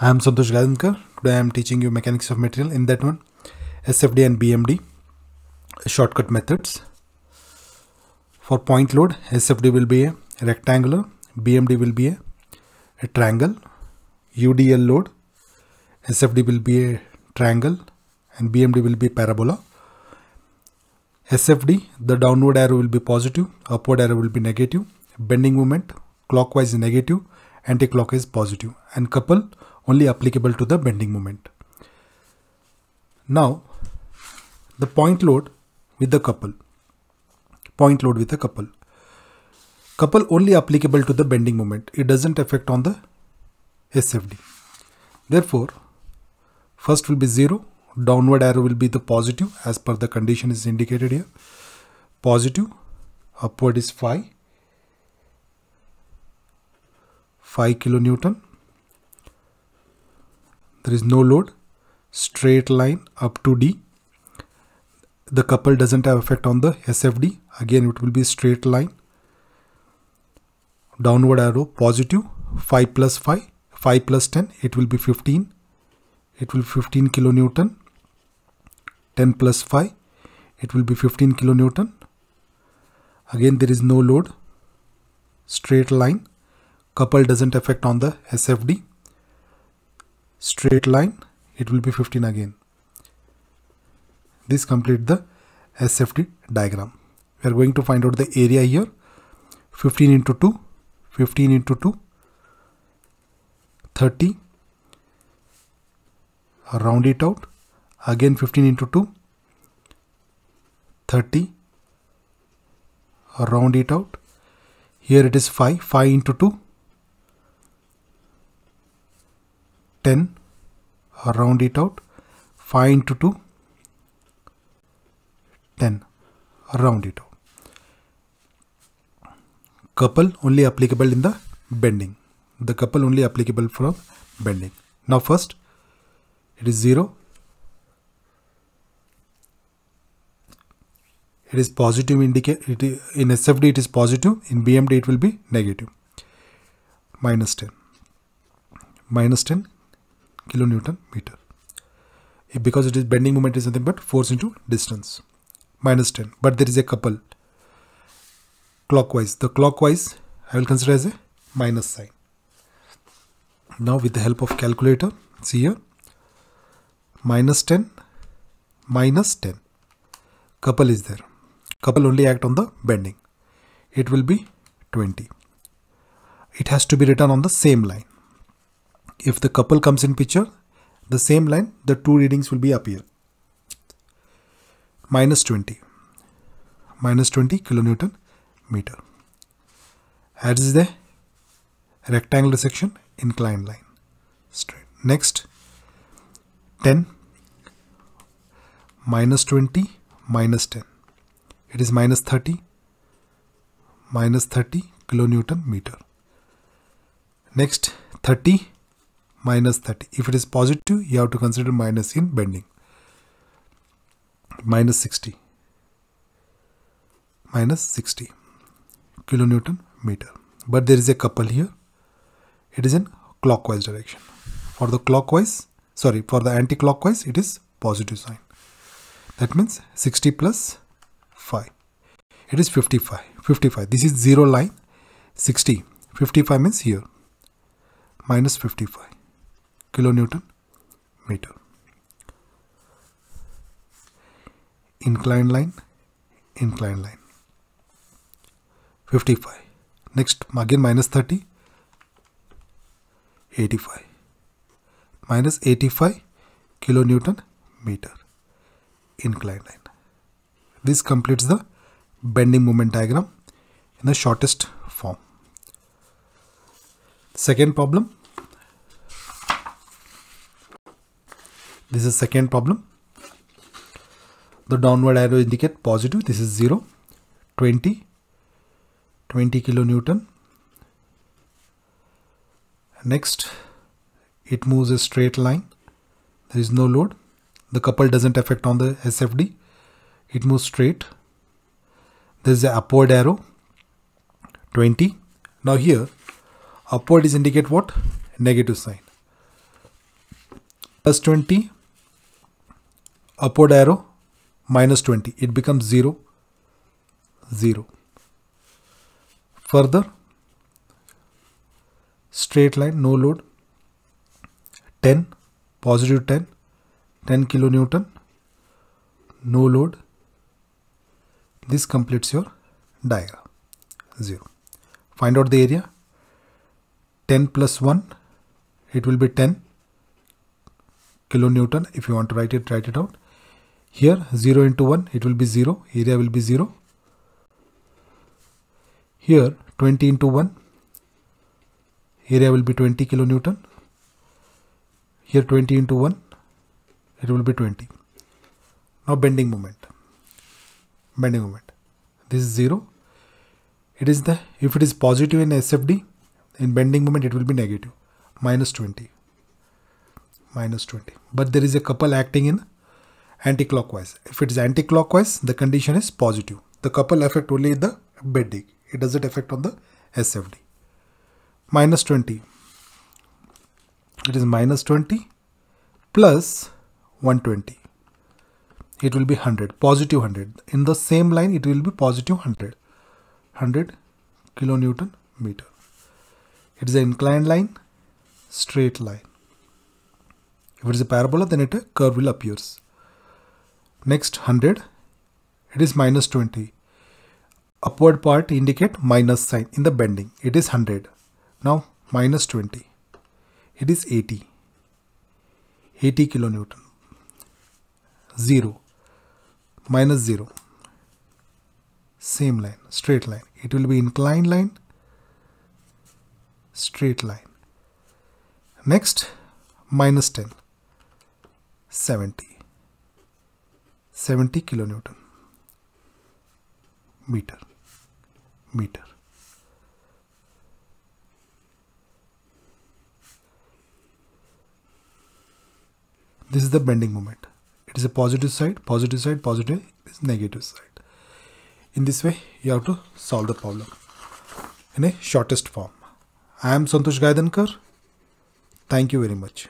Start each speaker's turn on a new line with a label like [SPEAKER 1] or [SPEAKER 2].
[SPEAKER 1] I am Santosh Gadamkar. Today I am teaching you mechanics of material in that one SFD and BMD shortcut methods. For point load SFD will be a rectangular, BMD will be a, a triangle, UDL load SFD will be a triangle and BMD will be parabola. SFD the downward arrow will be positive, upward arrow will be negative, bending moment clockwise negative, anti-clockwise positive and couple only applicable to the bending moment. Now, the point load with the couple. Point load with a couple. Couple only applicable to the bending moment. It doesn't affect on the SFD. Therefore, first will be 0. Downward arrow will be the positive as per the condition is indicated here. Positive. Upward is 5. 5 kilonewton there is no load, straight line up to D. The couple doesn't have effect on the SFD. Again, it will be straight line. Downward arrow, positive, 5 plus 5, 5 plus 10, it will be 15. It will be 15 kilonewton. 10 plus 5, it will be 15 kilonewton. Again, there is no load, straight line. Couple doesn't affect on the SFD straight line it will be 15 again this complete the SFT diagram we are going to find out the area here 15 into 2 15 into 2 30 round it out again 15 into 2 30 round it out here it is 5 5 into 2 10 round it out 5 into 2 10 round it out couple only applicable in the bending the couple only applicable from bending now first it is 0 it is positive indicate it is, in SFD it is positive in BMD it will be negative minus 10 minus 10 kilonewton meter. because it is bending moment is nothing but force into distance minus 10 but there is a couple clockwise the clockwise I will consider as a minus sign now with the help of calculator see here minus 10 minus 10 couple is there couple only act on the bending it will be 20 it has to be written on the same line if the couple comes in picture, the same line, the two readings will be appear. Minus 20, minus 20 kilonewton meter. As is the rectangular section, inclined line, straight. Next, 10, minus 20, minus 10. It is minus 30, minus 30 kilonewton meter. Next, 30 minus 30. If it is positive, you have to consider minus in bending. Minus 60. Minus 60 kilonewton meter. But there is a couple here. It is in clockwise direction. For the clockwise, sorry, for the anti-clockwise, it is positive sign. That means 60 plus 5. It is 55. 55. This is zero line. 60. 55 means here. Minus 55 kilonewton meter. Inclined line, inclined line. 55. Next, again minus 30, 85. Minus 85 kilonewton meter inclined line. This completes the bending moment diagram in the shortest form. Second problem, This is second problem. The downward arrow indicate positive. This is 0, 20, 20 kilonewton. Next, it moves a straight line. There is no load. The couple doesn't affect on the SFD. It moves straight. There is the upward arrow, 20. Now here, upward is indicate what? Negative sign. Plus 20 upward arrow, minus 20. It becomes 0, 0. Further, straight line, no load, 10, positive 10, 10 kilonewton, no load. This completes your diagram, 0. Find out the area, 10 plus 1, it will be 10 kilonewton. If you want to write it, write it out. Here 0 into 1 it will be 0, area will be 0. Here 20 into 1, area will be 20 kilonewton. Here 20 into 1, it will be 20. Now bending moment, bending moment. This is 0. It is the, if it is positive in SFD, in bending moment it will be negative, minus 20 minus 20 but there is a couple acting in anti-clockwise. If it is anti-clockwise, the condition is positive. The couple affect only the bedding. It doesn't affect on the SFD. Minus 20. It is minus 20 plus 120. It will be 100, positive 100. In the same line, it will be positive 100. 100 kilonewton meter. It is an inclined line, straight line. If it is a parabola, then it a curve will appears. Next 100, it is minus 20. Upward part indicate minus sign in the bending. It is 100. Now minus 20. It is 80. 80 kilonewton. 0. Minus 0. Same line, straight line. It will be inclined line, straight line. Next, minus 10. 70. 70 kilonewton meter meter this is the bending moment it is a positive side positive side positive is negative side in this way you have to solve the problem in a shortest form i am santosh gaidankar thank you very much